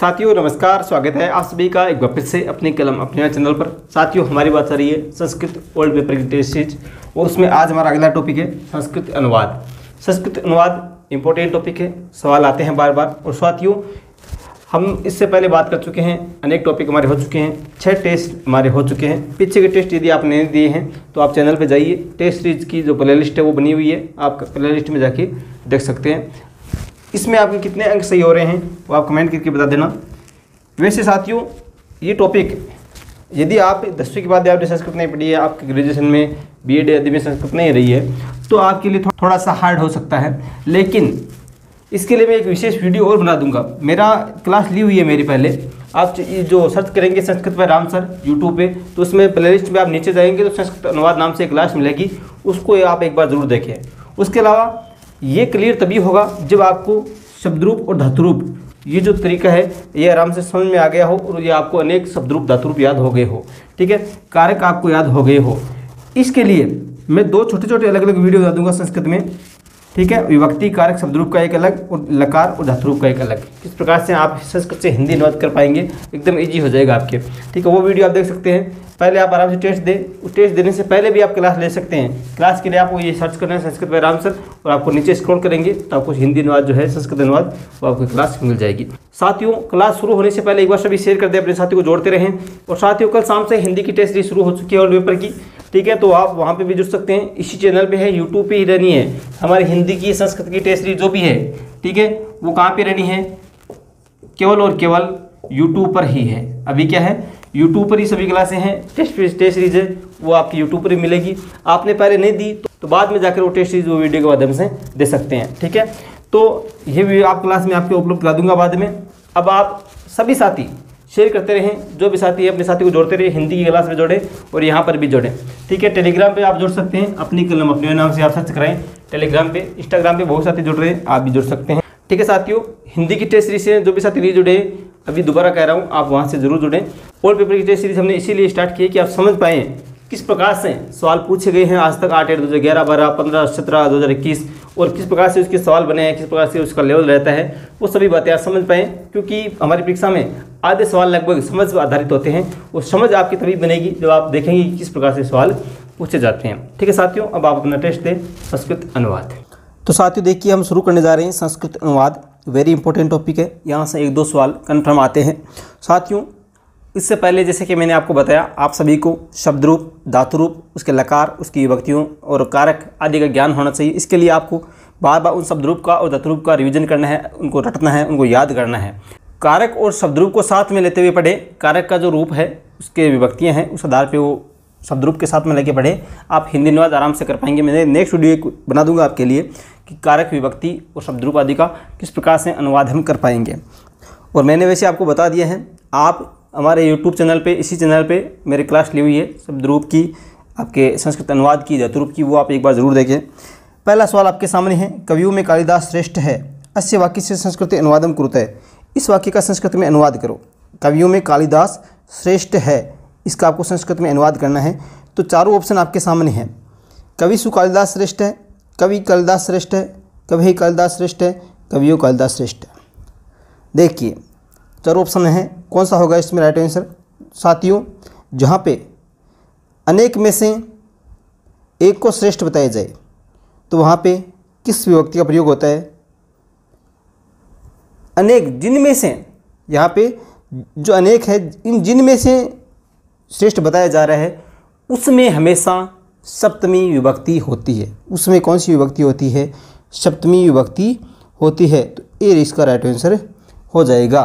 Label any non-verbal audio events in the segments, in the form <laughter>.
साथियों नमस्कार स्वागत है आप सभी का एक बार फिर से अपने कलम अपने चैनल पर साथियों हमारी बात आ रही है संस्कृत ओल्ड पेपर की टेस्ट सीरीज और उसमें आज हमारा अगला टॉपिक है संस्कृत अनुवाद संस्कृत अनुवाद इम्पोर्टेंट टॉपिक है सवाल आते हैं बार बार और साथियों हम इससे पहले बात कर चुके हैं अनेक टॉपिक हमारे हो चुके हैं छः टेस्ट हमारे हो चुके हैं पीछे के टेस्ट यदि आपने नहीं दिए हैं तो आप चैनल पर जाइए टेस्ट सीरीज की जो प्ले लिस्ट है वो बनी हुई है आप प्ले लिस्ट में जाके देख सकते हैं इसमें आपके कितने अंक सही हो रहे हैं वो आप कमेंट करके बता देना वैसे साथियों ये टॉपिक यदि आप दसवीं के बाद आपने संस्कृत नहीं पढ़ी है आपके ग्रेजुएशन में बी एड यदि में संस्कृत नहीं रही है तो आपके लिए थोड़ा सा हार्ड हो सकता है लेकिन इसके लिए मैं एक विशेष वीडियो और बना दूंगा मेरा क्लास ली हुई है मेरी पहले आप जो सर्च करेंगे संस्कृत में राम सर यूट्यूब पे तो उसमें प्लेलिस्ट में आप नीचे जाएंगे तो संस्कृत अनुवाद नाम से एक क्लास मिलेगी उसको आप एक बार ज़रूर देखें उसके अलावा ये क्लियर तभी होगा जब आपको शब्दरूप और धातुरूप ये जो तरीका है ये आराम से समझ में आ गया हो और ये आपको अनेक शब्दरूप धातुरूप याद हो गए हो ठीक है कारक आपको याद हो गए हो इसके लिए मैं दो छोटे छोटे अलग अलग वीडियो बता दूंगा संस्कृत में ठीक है विभक्ति कारक शब्दरूप का एक अलग और लकार और धातुरूप का एक अलग किस प्रकार से आप संस्कृत से हिंदी अनुवाद कर पाएंगे एकदम ईजी हो जाएगा आपके ठीक है वो वीडियो आप देख सकते हैं पहले आप आराम से टेस्ट दे टेस्ट देने से पहले भी आप क्लास ले सकते हैं क्लास के लिए आपको ये सर्च करना है संस्कृत में आराम से और आपको नीचे स्क्रॉल करेंगे तो आपको हिंदी अनुवाद जो है संस्कृत अनुवाद वो आपको क्लास मिल जाएगी साथियों क्लास शुरू होने से पहले एक बार सभी शेयर कर दें अपने साथियों को जोड़ते रहें और साथियों कल शाम से हिंदी की टेस्ट शुरू हो चुकी है और पेपर की ठीक है तो आप वहाँ पे भी जुड़ सकते हैं इसी चैनल पे है यूट्यूब पे ही रहनी है हमारी हिंदी की संस्कृत की टेस्ट जो भी है ठीक है वो कहाँ पे रहनी है केवल और केवल यूट्यूब पर ही है अभी क्या है यूट्यूब पर ही सभी क्लासें हैं टेस्ट टेस्ट सीरीज है वो आपकी यूट्यूब पर ही मिलेगी आपने पहले नहीं दी तो, तो बाद में जाकर वो टेस्ट सीरीज वो वीडियो के माध्यम से दे सकते हैं ठीक है तो ये वीडियो आप क्लास में आपके उपलब्ध करा दूंगा बाद में अब आप सभी साथी शेयर करते रहें जो भी साथी है अपने साथी को जोड़ते रहे हिंदी की क्लास में जोड़ें और यहाँ पर भी जोड़ें ठीक है टेलीग्राम पर आप जोड़ सकते हैं अपनी कलम अपने नाम से आप सर्च कराएँ टेलीग्राम पर इंस्टाग्राम पर बहुत साथी जुड़ रहे हैं आप भी जुड़ सकते हैं ठीक है साथियों हिंदी की टेस्ट सीरीज से जो भी साथी नहीं जुड़े अभी दोबारा कह रहा हूँ आप वहाँ से जरूर जुड़ें और पेपर की टेस्ट सीरीज हमने इसीलिए स्टार्ट की है कि आप समझ पाएँ किस प्रकार से सवाल पूछे गए हैं आज तक आठ एट दो हज़ार ग्यारह बारह पंद्रह सत्रह दो हज़ार इक्कीस और किस प्रकार से उसके सवाल बने हैं किस प्रकार से उसका लेवल रहता है वो सभी बातें आप समझ पाएँ क्योंकि हमारी परीक्षा में आधे सवाल लगभग समझ पर आधारित होते हैं और समझ आपकी तभी बनेगी जब आप देखेंगे कि किस प्रकार से सवाल पूछे जाते हैं ठीक है साथियों अब आप अपना टेस्ट दें संस्कृत अनुवाद तो साथियों देखिए हम शुरू करने जा रहे हैं संस्कृत अनुवाद वेरी इंपॉर्टेंट टॉपिक है यहाँ से एक दो सवाल कन्फर्म आते हैं साथियों इससे पहले जैसे कि मैंने आपको बताया आप सभी को शब्द रूप धातु रूप उसके लकार उसकी विभक्तियों और कारक आदि का ज्ञान होना चाहिए इसके लिए आपको बार बार उन शब्द रूप का और धातु रूप का रिवीजन करना है उनको रटना है उनको याद करना है कारक और शब्द रूप को साथ में लेते हुए पढ़े कारक का जो रूप है उसके विभक्तियाँ हैं उस आधार पर वो शब्द रूप के साथ में लेके पढ़े आप हिंदी अनुवाद आराम से कर पाएंगे मैंने नेक्स्ट वीडियो एक बना दूंगा आपके लिए कि कारक विभक्ति और आदि का किस प्रकार से अनुवाद हम कर पाएंगे और मैंने वैसे आपको बता दिया है आप हमारे यूट्यूब चैनल पे इसी चैनल पे मेरे क्लास ली हुई है शब्दरूप की आपके संस्कृत अनुवाद की धतुरूप की वो आप एक बार ज़रूर देखें पहला सवाल आपके सामने है कवियों में कालिदास श्रेष्ठ है अस्य वाक्य से संस्कृत अनुवादम कुरुत है इस वाक्य का संस्कृत में अनुवाद करो कवियों में कालिदास श्रेष्ठ है इसका आपको संस्कृत में अनुवाद करना है तो चारों ऑप्शन आपके सामने हैं कवि सु कालिदास श्रेष्ठ है कभी कलदास श्रेष्ठ है कभी कलदास श्रेष्ठ है कवियों कलदास श्रेष्ठ है देखिए चार ऑप्शन है कौन सा होगा इसमें राइट आंसर साथियों जहाँ पे अनेक में से एक को श्रेष्ठ बताया जाए तो वहाँ पे किस विभक्ति का प्रयोग होता है अनेक जिनमें से यहाँ पे जो अनेक है इन जिनमें से श्रेष्ठ बताया जा रहा है उसमें हमेशा सप्तमी विभक्ति होती है उसमें कौन सी विभक्ति होती है सप्तमी विभक्ति होती है तो ए इसका राइट आंसर हो जाएगा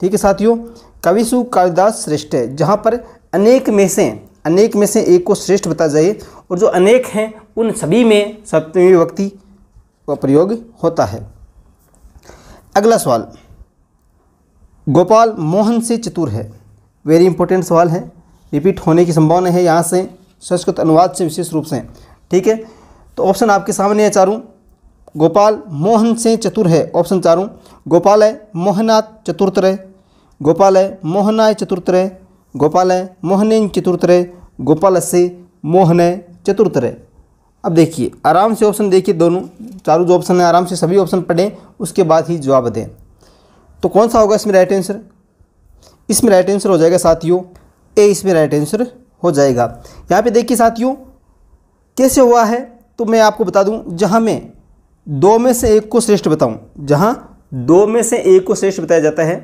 ठीक है साथियों कविशु कालिदास श्रेष्ठ है जहाँ पर अनेक में से अनेक में से एक को श्रेष्ठ बताया जाए और जो अनेक हैं उन सभी में सप्तमी विभक्ति का प्रयोग होता है अगला सवाल गोपाल मोहन से चतुर है वेरी इंपॉर्टेंट सवाल है रिपीट होने की संभावना है यहाँ से संस्कृत अनुवाद से विशेष रूप से ठीक है तो ऑप्शन आपके सामने है चारों गोपाल मोहन से चतुर है ऑप्शन चारों गोपाल है मोहनाथ चतुर्थरय गोपाल है मोहनाय चतुर्थरय गोपाल है मोहनेन चतुर्थरय गोपाल से मोहनय चतुर्थरय अब देखिए आराम से ऑप्शन देखिए दोनों चारों जो ऑप्शन है आराम से सभी ऑप्शन पढ़ें उसके बाद ही जवाब दें तो कौन सा होगा इसमें राइट आंसर इसमें राइट आंसर हो जाएगा साथियों ए इसमें राइट आंसर हो जाएगा यहाँ पे देखिए साथियों कैसे हुआ है तो मैं आपको बता दूं जहाँ मैं दो में से एक को श्रेष्ठ बताऊं जहाँ दो में से एक को श्रेष्ठ बताया जाता है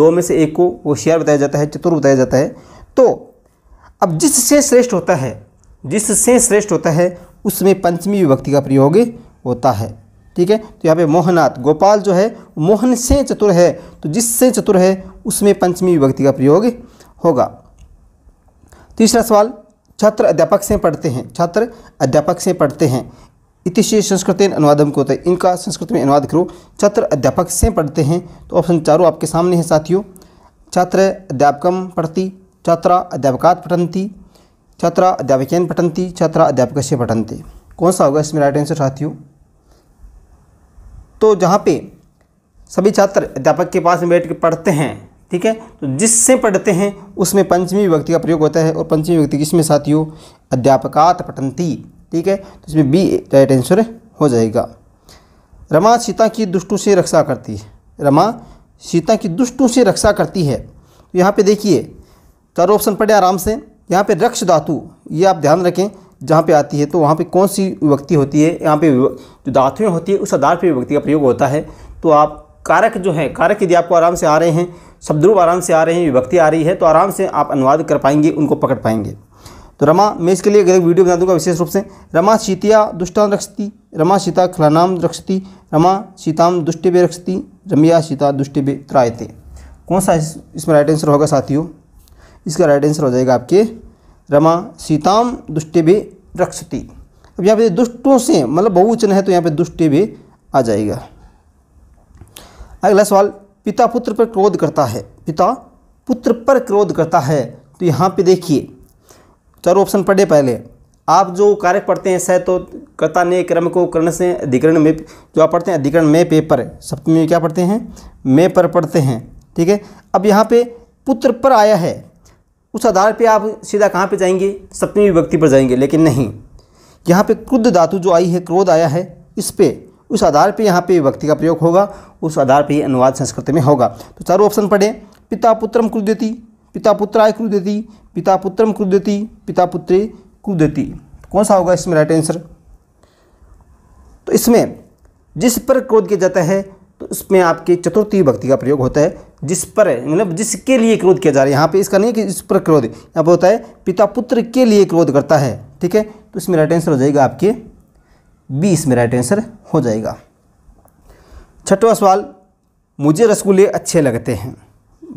दो में से एक को होशियार बताया जाता है चतुर बताया जाता है तो अब जिससे श्रेष्ठ होता है जिससे श्रेष्ठ होता है उसमें पंचमी विभक्ति का प्रयोग होता है ठीक है तो यहाँ पे मोहनाथ गोपाल जो है मोहन से चतुर है तो जिससे चतुर है उसमें पंचमी विभक्ति का प्रयोग होगा तीसरा सवाल छात्र अध्यापक से पढ़ते हैं छात्र अध्यापक से पढ़ते हैं इतिशय संस्कृत अनुवादम को होता है इनका संस्कृत में अनुवाद करो छात्र अध्यापक से पढ़ते हैं तो ऑप्शन चारों आपके सामने हैं साथियों छात्र अध्यापकम पढ़ती छात्रा अध्यापकात पठनती छात्रा अध्यापकन पठनती छात्रा अध्यापक से पठनती कौन सा होगा इसमें राइट आंसर साथियों तो जहाँ पे सभी छात्र अध्यापक के पास में बैठ के पढ़ते हैं ठीक है तो जिससे पढ़ते हैं उसमें पंचमी विभक्ति का प्रयोग होता है और पंचमी विभक्ति किसमें साथियों अध्यापकात पठंती ठीक है तो इसमें बी राइट आंसर हो जाएगा रमा सीता की दुष्टों से रक्षा करती है रमा सीता की दुष्टों से रक्षा करती है तो यहाँ पे देखिए चारों ऑप्शन पढ़े आराम से यहाँ पे रक्ष धातु ये आप ध्यान रखें जहाँ पे आती है तो वहाँ पे कौन सी विभक्ति होती है यहाँ पे जो धातुएँ होती है उस आधार पर विभक्ति का प्रयोग होता है तो आप कारक जो है कारक यदि आपको आराम से आ रहे हैं शब्दरूप आराम से आ रहे हैं विभक्ति आ रही है तो आराम से आप अनुवाद कर पाएंगे उनको पकड़ पाएंगे तो रमा मैं इसके लिए एक वीडियो बना दूंगा विशेष रूप से रमा शीतिया दुष्टान रक्षती रमा सीता खलानाम रक्षती रमा सीताम दुष्टे बे रक्षती रमिया सीता दुष्टे बे त्रायते कौन सा इसमें राइट आंसर होगा साथियों इसका राइट आंसर हो जाएगा आपके रमा सीताम दुष्टे बे रक्षती अब यहाँ पे दुष्टों से मतलब बहुवचन है तो यहाँ पे दुष्टे बे आ जाएगा अगला सवाल पिता पुत्र पर क्रोध करता है पिता पुत्र पर क्रोध करता है तो यहाँ पे देखिए चारों ऑप्शन पढ़े पहले आप जो कार्य पढ़ते हैं सह तो कर्ता ने क्रम को कर्ण से अधिकरण में जो आप पढ़ते हैं अधिकरण में पेपर सप्तमी में क्या पढ़ते हैं में पर पढ़ते हैं ठीक है अब यहाँ पे पुत्र पर आया है उस आधार पे आप सीधा कहाँ पे जाएंगे सप्तमी विभक्ति पर जाएंगे लेकिन नहीं यहाँ पे क्रुद्ध धातु जो आई है क्रोध आया है इस पर उस आधार पर यहाँ पे व्यक्ति का प्रयोग होगा उस आधार पर ही अनुवाद संस्कृत में होगा तो चारों ऑप्शन पढ़ें पिता पुत्रम क्रुद्यति पिता पुत्राय क्रुद्यति पिता पुत्रम क्रुद्यति पिता पुत्री क्रुद्यति कौन सा होगा इसमें राइट आंसर तो इसमें जिस पर क्रोध किया जाता है तो इसमें आपके चतुर्थी भक्ति का प्रयोग होता है जिस पर मतलब जिसके लिए क्रोध किया जा रहा है यहाँ पे इसका नहीं है कि इस पर क्रोध यहाँ पर होता है पिता पुत्र के लिए क्रोध करता है ठीक है तो इसमें राइट आंसर हो जाएगा आपके बी इसमें राइट आंसर हो जाएगा छठवा सवाल मुझे रसगुल्ले अच्छे लगते हैं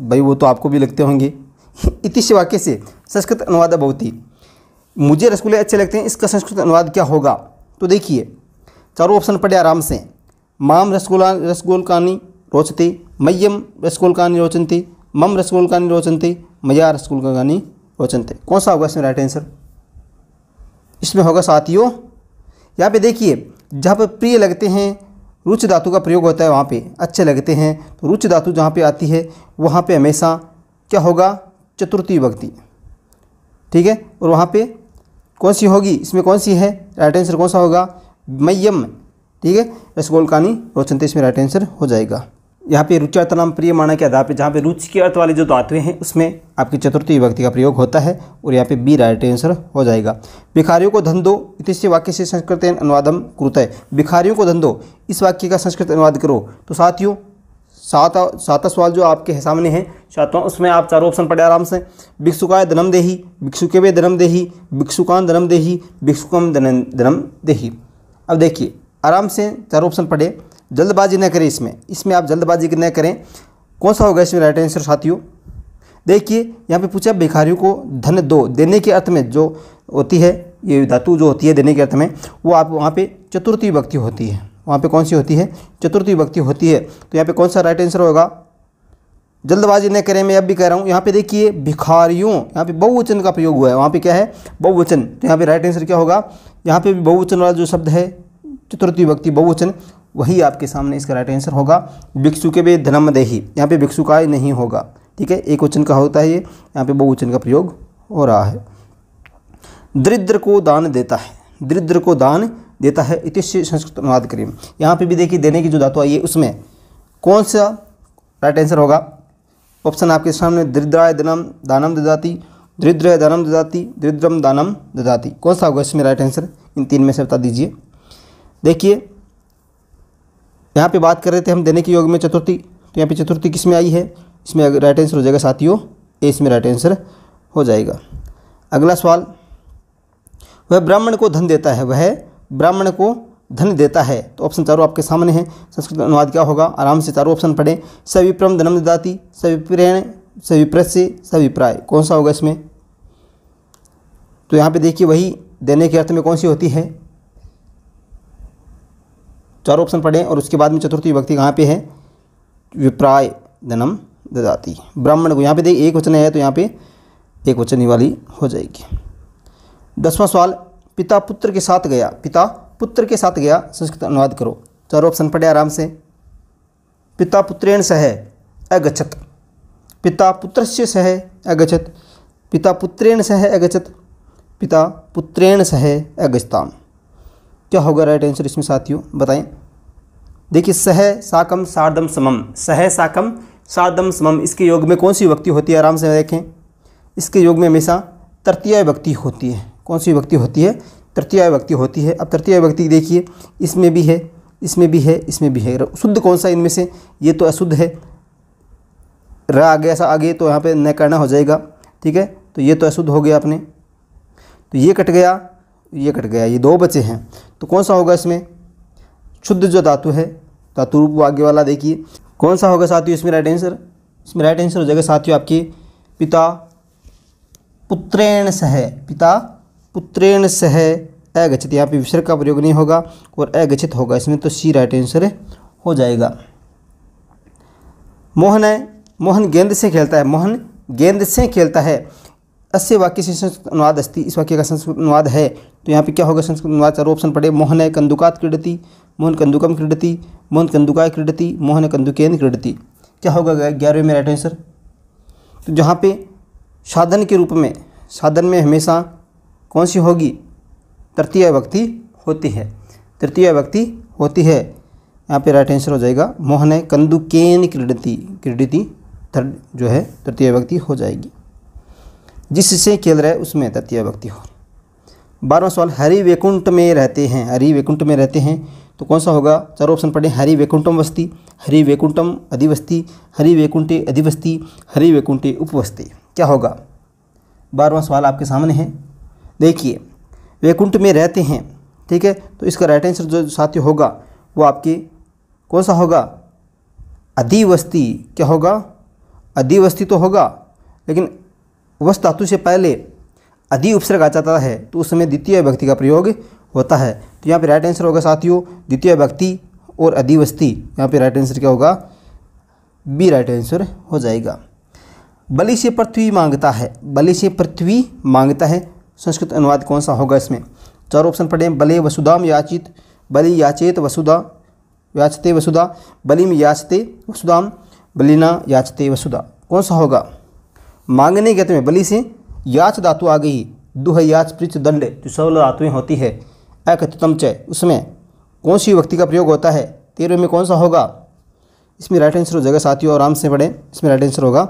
भाई वो तो आपको भी लगते होंगे <laughs> इतिश वाक्य से संस्कृत अनुवाद बहुत ही मुझे रसगुल्ले अच्छे लगते हैं इसका संस्कृत अनुवाद क्या होगा तो देखिए चारों ऑप्शन पढ़े आराम से माम रसगुला रसगोलकानी रोचते रसगुल रसगोलकानी रोचनते मम रसगोलकानी रोचनते मया रसगोलकानी रोचनते कौन सा होगा इसमें राइट आंसर इसमें होगा साथियों यहाँ पे देखिए जहाँ पर प्रिय लगते हैं रुच धातु का प्रयोग होता है वहाँ पे अच्छे लगते हैं तो रुच धातु जहाँ पे आती है वहाँ पे हमेशा क्या होगा चतुर्थी विभक्ति ठीक है और वहाँ पे कौन सी होगी इसमें कौन सी है राइट आंसर कौन सा होगा मयम ठीक है रसगोलकानी रोचनते इसमें राइट आंसर हो जाएगा यहाँ पे रुचि अर्थ नाम प्रिय माना के आधार पर जहाँ पे रुचि के अर्थ वाले जो धातुएं हैं उसमें आपकी चतुर्थी विभक्ति का प्रयोग होता है और यहाँ पे बी राइट आंसर हो जाएगा भिखारियों को धन दो वाक्य से संस्कृत अनुवादम कृत है भिखारियों को धन दो इस वाक्य का संस्कृत अनुवाद करो तो साथियों सात सातवा सवाल जो आपके सामने हैं सातवा उसमें आप चारों ऑप्शन पढ़े आराम से भिक्षुकाय धनम देही भिक्षुके वे धनम देही भिक्षुकान धनम देही भिक्षुकम धनम देही अब देखिए आराम से चारों ऑप्शन पढ़े जल्दबाजी न करें इसमें इसमें आप जल्दबाजी न करें कौन सा होगा इसमें राइट आंसर साथियों देखिए यहाँ पे पूछा भिखारियों को धन दो देने के अर्थ में जो होती है ये धातु जो होती है देने के अर्थ में वो आप वहाँ पे चतुर्थी व्यक्ति होती है वहाँ पे कौन सी होती है चतुर्थी व्यक्ति होती है तो यहाँ पे कौन सा राइट आंसर होगा जल्दबाजी न करें मैं अब भी कह रहा हूँ यहाँ पे देखिए भिखारियों यहाँ पे बहुवचन का प्रयोग हुआ है वहाँ पर क्या है बहुवचन तो यहाँ पर राइट आंसर क्या होगा यहाँ पे भी बहुवचन वाला जो शब्द है चतुर्थी व्यक्ति बहुवचन वही आपके सामने इसका राइट आंसर होगा भिक्षु के भी धनम देही यहाँ पे भिक्षु का नहीं होगा ठीक है एक वचन का होता है ये यहाँ पे बहुवचन का प्रयोग हो रहा है दरिद्र को दान देता है दरिद्र को दान देता है इतिश संस्कृत अनुवाद करिए यहाँ पे भी देखिए देने की जो धातु आई है उसमें कौन सा राइट आंसर होगा ऑप्शन आपके सामने दरिद्राय धनम दानम ददाती दरिद्र दानम ददाती दरिद्रम दानम ददाती कौन सा होगा इसमें राइट आंसर इन तीन में से बता दीजिए देखिए यहाँ पे बात कर रहे थे हम देने के योग में चतुर्थी तो यहाँ पे चतुर्थी किस में आई है इसमें राइट आंसर हो जाएगा साथियों ए इसमें राइट आंसर हो जाएगा अगला सवाल वह ब्राह्मण को धन देता है वह ब्राह्मण को धन देता है तो ऑप्शन चारों आपके सामने है संस्कृत अनुवाद क्या होगा आराम से चारों ऑप्शन पढ़ें सविप्रम धनम ददाती सविप्रयण सविप्रस्य सविप्राय कौन सा होगा इसमें तो यहाँ पे देखिए वही देने के अर्थ में कौन सी होती है चारों ऑप्शन पढ़ें और उसके बाद में चतुर्थी विभक्ति कहाँ पे है विप्राय धनम ददाती ब्राह्मण को यहाँ पे देखिए एक वचन है तो यहाँ पे एक वचन वाली हो जाएगी दसवां सवाल पिता पुत्र के साथ गया पिता पुत्र के साथ गया संस्कृत अनुवाद करो चारों ऑप्शन पढ़े आराम से पिता पुत्रेण सह अगछत पिता पुत्र से सह अगछत पिता पुत्रेण सह अगछत पिता पुत्रेण सह अगछताम क्या होगा राइट आंसर इसमें साथियों बताएं देखिए सह साकम सार्दम समम सह साकम सार्दम समम इसके योग में कौन सी व्यक्ति होती है आराम से देखें इसके योग में हमेशा तृतीय व्यक्ति होती है कौन सी व्यक्ति होती है तृतीय व्यक्ति होती है अब तृतीय व्यक्ति देखिए इसमें भी है इसमें भी है इसमें भी है शुद्ध कौन सा इनमें से ये तो अशुद्ध है र आ गया आगे तो यहाँ पे न करना हो जाएगा ठीक है तो ये तो अशुद्ध हो गया आपने तो ये कट गया ये कट गया ये दो बचे हैं तो कौन सा होगा इसमें शुद्ध जो धातु है धातु रूप वो आगे वाला देखिए कौन सा होगा साथियों इसमें राइट आंसर इसमें राइट आंसर हो जाएगा साथियों आपके पिता पुत्रेण सह पिता पुत्रेण सह अगछित यहाँ पे विसर्ग का प्रयोग नहीं होगा और अगछित होगा इसमें तो सी राइट आंसर हो जाएगा मोहन है मोहन गेंद से खेलता है मोहन गेंद से खेलता है अस्य वाक्य से संस्कृत अनुवाद अस्ति इस वाक्य का संस्कृत अनुवाद है तो यहाँ पे क्या होगा संस्कृत अनुवाद चारों ऑप्शन पड़े मोहन है कंदुकात क्रीडती मोहन कंदुकम क्रीडति मोहन कंदुकाय क्रीडति मोहन कंदुकेन क्रीडति क्या होगा ग्यारहवें में राइट आंसर तो जहाँ पे साधन के रूप में साधन में हमेशा कौन सी होगी तृतीय व्यक्ति होती है तृतीय व्यक्ति होती है यहाँ पे राइट आंसर हो जाएगा मोहन कंदुकेन क्रीडति क्रीडति थर्ड जो है तृतीय व्यक्ति हो जाएगी जिससे खेल रहा है उसमें तृतीय व्यक्ति हो रही बारहवा सवाल हरि वैकुंठ में रहते हैं हरि वैकुंठ में रहते हैं तो कौन सा होगा चारों ऑप्शन पढ़े हरि वैकुंठम वस्ती हरि वैकुंठम अधिवस्ती हरि वैकुंठे अधिवस्ती हरि वैकुंठे उपवस्ती क्या होगा बारहवा सवाल आपके सामने है देखिए वैकुंठ में रहते हैं ठीक है तो इसका राइट आंसर जो साथी होगा वो आपके कौन सा होगा अधिवस्ती क्या होगा अधिवस्ती तो होगा लेकिन वस्तातु धातु से पहले अधि उपसर्ग आ जाता है तो उस समय द्वितीय व्यक्ति का प्रयोग होता है तो यहाँ पे राइट आंसर होगा साथियों द्वितीय व्यक्ति और अधिवस्ती यहाँ पे राइट आंसर क्या होगा बी राइट आंसर हो जाएगा बलि से पृथ्वी मांगता है बलि से पृथ्वी मांगता है संस्कृत अनुवाद कौन सा होगा इसमें चार ऑप्शन पढ़े बले वसुधाम याचित बलि याचेत वसुधा याचते वसुधा बलिम याचते वसुधाम बलिना याचते वसुधा कौन सा होगा मांगने के तुम्हें बलि से याच धातु आ गई दुह याच पृथ दंड जो सरल धातुएँ होती है अकथितम च उसमें कौन सी व्यक्ति का प्रयोग होता है तेरह में कौन सा होगा इसमें राइट आंसर हो जाएगा साथियों आराम से पढ़ें इसमें राइट आंसर होगा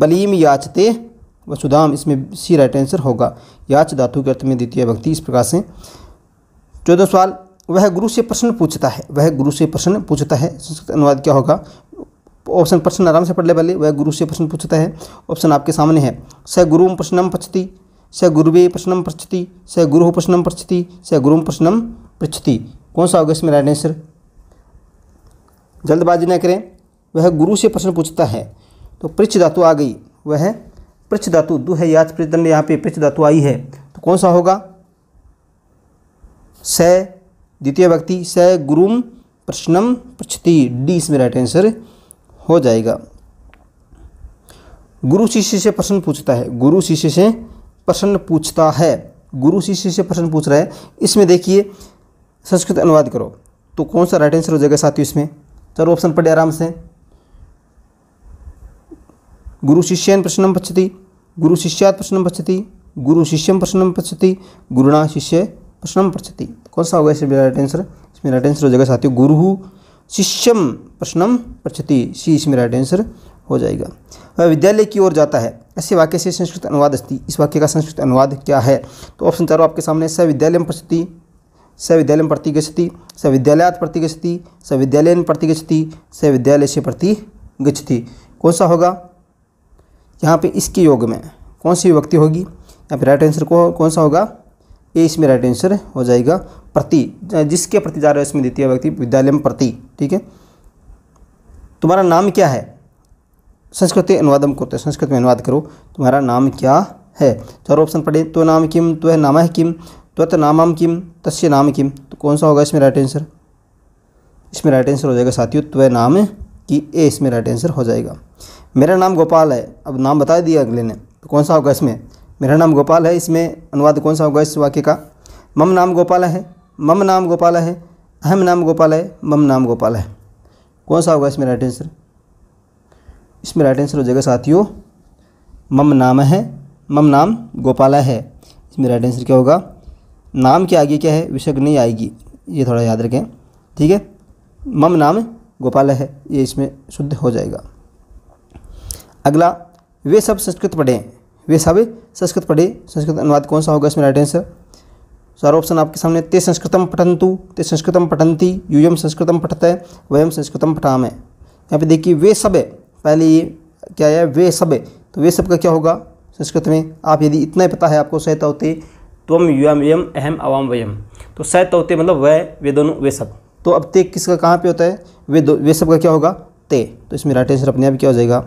बलीम याचते वसुदाम इसमें सी राइट आंसर होगा याच धातु के अर्थ में द्वितीय भक्ति इस प्रकार से चौदह सवाल वह गुरु से प्रश्न पूछता है वह गुरु से प्रश्न पूछता है अनुवाद क्या होगा ऑप्शन प्रश्न आराम से पढ़ ले पहले वह गुरु से प्रश्न पूछता है ऑप्शन आपके सामने है स गुरु प्रश्नम पछती स गुरुवे प्रश्नम पृछति स गुरु प्रश्नम पृछति स गुरु प्रश्नम पृछति कौन सा होगा इसमें राइट आंसर जल्दबाजी न करें वह गुरु से प्रश्न पूछता है तो पृछ धातु आ गई वह पृछ धातु दु है याद प्रदंड यहाँ पे पृछ धातु आई है तो कौन सा होगा स द्वितीय व्यक्ति स गुरुम प्रश्नम पृछति डी इसमें राइट आंसर हो जाएगा गुरु शिष्य से प्रश्न पूछता है गुरु शिष्य से प्रश्न पूछता है गुरु शिष्य से प्रश्न पूछ रहा है इसमें देखिए संस्कृत अनुवाद करो तो कौन सा राइट आंसर हो जाएगा साथियों इसमें चलो ऑप्शन पढ़े आराम से गुरु शिष्य प्रश्न पछती गुरु शिष्यात् प्रश्न पछती गुरु शिष्यम प्रश्न पछती गुरुणा शिष्य प्रश्न पछती कौन सा होगा इसमें राइट आंसर इसमें राइट आंसर हो जाएगा साथियों गुरु शिष्यम प्रश्न पछती सी इसमें राइट आंसर हो जाएगा वह विद्यालय की ओर जाता है ऐसे वाक्य से संस्कृत अनुवाद अस्थि इस वाक्य का संस्कृत अनुवाद क्या है तो ऑप्शन चारों आपके सामने स विद्यालय सविद्यालय स विद्यालय प्रति स विद्यालय प्रति स विद्यालय प्रति स विद्यालय से प्रति गति कौन सा होगा यहाँ पे इसके योग में कौन सी व्यक्ति होगी यहाँ पे राइट आंसर कौन सा होगा ए इसमें राइट आंसर हो जाएगा प्रति जिसके प्रति जा रहा है इसमें द्वितीय व्यक्ति विद्यालय प्रति ठीक है तुम्हारा नाम क्या है संस्कृत अनुवादम करते संस्कृत में अनुवाद करो तुम्हारा नाम क्या है चार ऑप्शन पढ़े तो नाम किम तो है नाम है किम त्वत नामम किम तस्य नाम किम तो कौन सा होगा इसमें राइट आंसर इसमें राइट आंसर हो जाएगा साथियों त्वे नाम कि ए इसमें राइट आंसर हो जाएगा मेरा नाम गोपाल है अब नाम बता दिया अगले ने तो कौन सा होगा इसमें मेरा नाम गोपाल है इसमें अनुवाद कौन सा होगा इस वाक्य का मम नाम गोपाल है मम नाम गोपाल है अहम नाम गोपाल है मम नाम गोपाल है कौन सा होगा इसमें राइट आंसर इसमें राइट आंसर हो जाएगा साथियों मम नाम है मम नाम गोपाला है इसमें राइट आंसर क्या होगा नाम के आगे क्या है विषय नहीं आएगी ये थोड़ा याद रखें ठीक है मम नाम गोपाल है ये इसमें शुद्ध हो जाएगा अगला वे सब संस्कृत पढ़ें वे सब संस्कृत पढ़े संस्कृत अनुवाद कौन सा होगा इसमें राइट आंसर सारा ऑप्शन आपके सामने ते संस्कृतम पठंतु ते संस्कृतम पठंती यूयम संस्कृतम पठत वयम संस्कृतम पठाम यहाँ पे देखिए वे सब पहले ये क्या है वे सब तो वे सब का क्या होगा संस्कृत में आप यदि इतना ही पता है आपको सह तौते त्वम युम यम अहम अवाम वयम तो सह तवते मतलब वह वे दोनों वे सब तो अब ते किसका कहाँ पे होता है वे दो वे सब का क्या होगा ते तो इसमें राइट आंसर अपने आप क्या हो जाएगा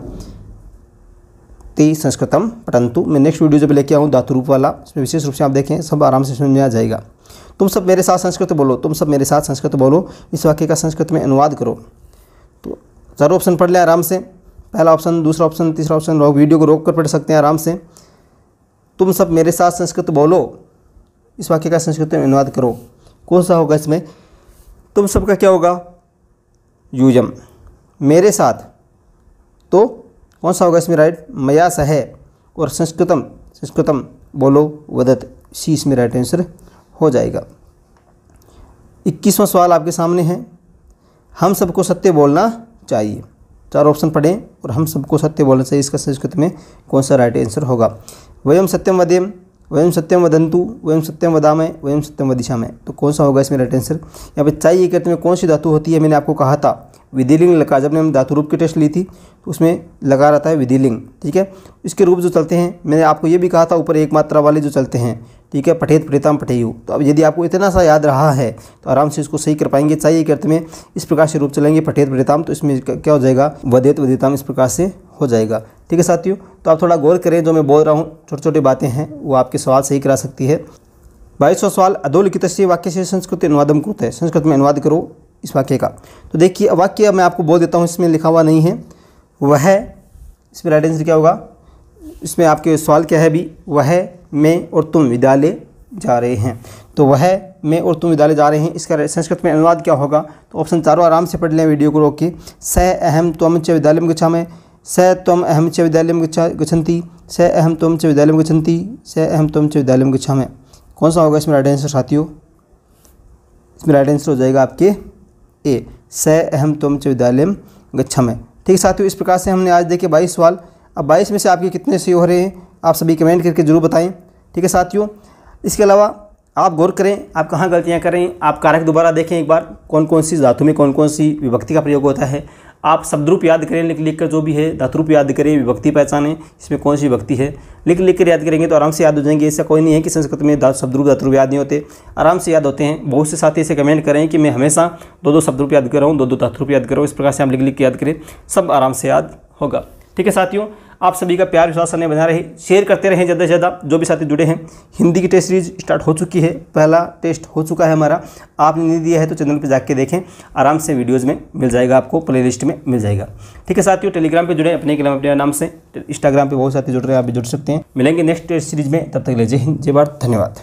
ते संस्कृतम परंतु मैं नेक्स्ट वीडियो जब लेके आऊँ धातु रूप वाला इसमें विशेष रूप से आप देखें सब आराम से समझ में आ जाएगा तुम सब मेरे साथ संस्कृत बोलो तुम सब मेरे साथ संस्कृत बोलो इस वाक्य का संस्कृत में अनुवाद करो तो चारों ऑप्शन पढ़ लें आराम से पहला ऑप्शन दूसरा ऑप्शन तीसरा ऑप्शन रोक वीडियो को रोक कर पढ़ सकते हैं आराम से तुम सब मेरे साथ संस्कृत बोलो इस वाक्य का संस्कृत में अनुवाद करो कौन सा होगा इसमें तुम सब का क्या होगा यूजम मेरे साथ तो कौन सा होगा इसमें राइट मया सह और संस्कृतम संस्कृतम बोलो वदत सी इसमें राइट आंसर हो जाएगा इक्कीसवां सवाल आपके सामने है हम सबको सत्य बोलना चाहिए चार ऑप्शन पढ़े और हम सबको सत्य बोलना चाहिए इसका संस्कृत में कौन सा राइट आंसर होगा वयम सत्यम वध्यम वयम सत्यम वदंतु वयम सत्यम वदामय वयम सत्यम वदिशा में तो कौन सा होगा इसमें राइट आंसर यहाँ पे चाहिए कहते में कौन सी धातु होती है मैंने आपको कहा था विधिलिंग लगा जब ने हम धातु रूप की टेस्ट ली थी तो उसमें लगा रहता है विधिलिंग ठीक है इसके रूप जो चलते हैं मैंने आपको ये भी कहा था ऊपर एक मात्रा वाले जो चलते हैं ठीक है पठेत पठेताम पठेयु तो अब यदि आपको इतना सा याद रहा है तो आराम से इसको सही कर पाएंगे चाहिए के अर्थ में इस प्रकार से रूप चलेंगे पठेत पठेताम तो इसमें क्या हो जाएगा वधेत वधेताम इस प्रकार से हो जाएगा ठीक है साथियों तो आप थोड़ा गौर करें जो मैं बोल रहा हूँ छोटी छोटी बातें हैं वो आपके सवाल सही करा सकती है बाईसवा सवाल अधोलिखित से वाक्य से संस्कृत अनुवादम कृत है संस्कृत में अनुवाद करो इस वाक्य का तो देखिए वाक्य मैं आपको बोल देता हूँ इसमें लिखा हुआ नहीं है वह इसमें राइट आंसर क्या होगा इसमें आपके सवाल क्या है भी वह मैं और तुम विद्यालय जा रहे हैं तो वह मैं और तुम विद्यालय जा रहे हैं इसका संस्कृत में अनुवाद क्या होगा तो ऑप्शन चारों आराम से पढ़ लें वीडियो को रोक के सह अहम तुम च विद्यालय में गच्छा में स तम अहम च विद्यालय में गच्छन्ति स अहम तम च विद्यालय में गच्छन्ति स अहम तम च विद्यालय में कौन सा होगा इसमें राइट आंसर साथियों इसमें राइट आंसर हो जाएगा आपके ए स अहम त्वम च विद्यालय गच्छामि ठीक है साथियों इस प्रकार से हमने आज देखे बाईस सवाल अब बाईस में से आपके कितने सही हो रहे हैं आप सभी कमेंट करके ज़रूर बताएं ठीक है साथियों इसके अलावा आप गौर करें आप कहाँ गलतियाँ करें आप कारक दोबारा देखें एक बार कौन कौन सी धातु में कौन कौन सी विभक्ति का प्रयोग होता है आप शब्दरूप याद करें लिख लिख कर जो भी है धातुरूप याद करें विभक्ति पहचानें इसमें कौन सी विभक्ति है लिख लिख कर याद करेंगे तो आराम से याद हो जाएंगे ऐसा कोई नहीं है कि संस्कृत में शब्दरूप धातुरूप याद नहीं होते आराम से याद होते हैं बहुत से साथी ऐसे कमेंट करें कि मैं हमेशा दो दो शब्दरूप याद कर रहा हूँ दो दो धातुरूप याद कर रहा हूँ इस प्रकार से हम लिख लिख के याद करें सब आराम से याद होगा ठीक है साथियों आप सभी का प्यार विश्वास हमें बना रहे शेयर करते रहें ज़्यादा से ज़्यादा जो भी साथी जुड़े हैं हिंदी की टेस्ट सीरीज स्टार्ट हो चुकी है पहला टेस्ट हो चुका है हमारा आपने नहीं दिया है तो चैनल पर जाके देखें आराम से वीडियोज़ में मिल जाएगा आपको प्ले में मिल जाएगा ठीक है साथियों टेलीग्राम पर जुड़े अपने के नाम अपने नाम से इंस्टाग्राम पर बहुत साथी जुड़ रहे हैं आप भी जुड़ सकते हैं मिलेंगे नेक्स्ट टेस्ट सीरीज में तब तक ले जय हिंद जय भारत धन्यवाद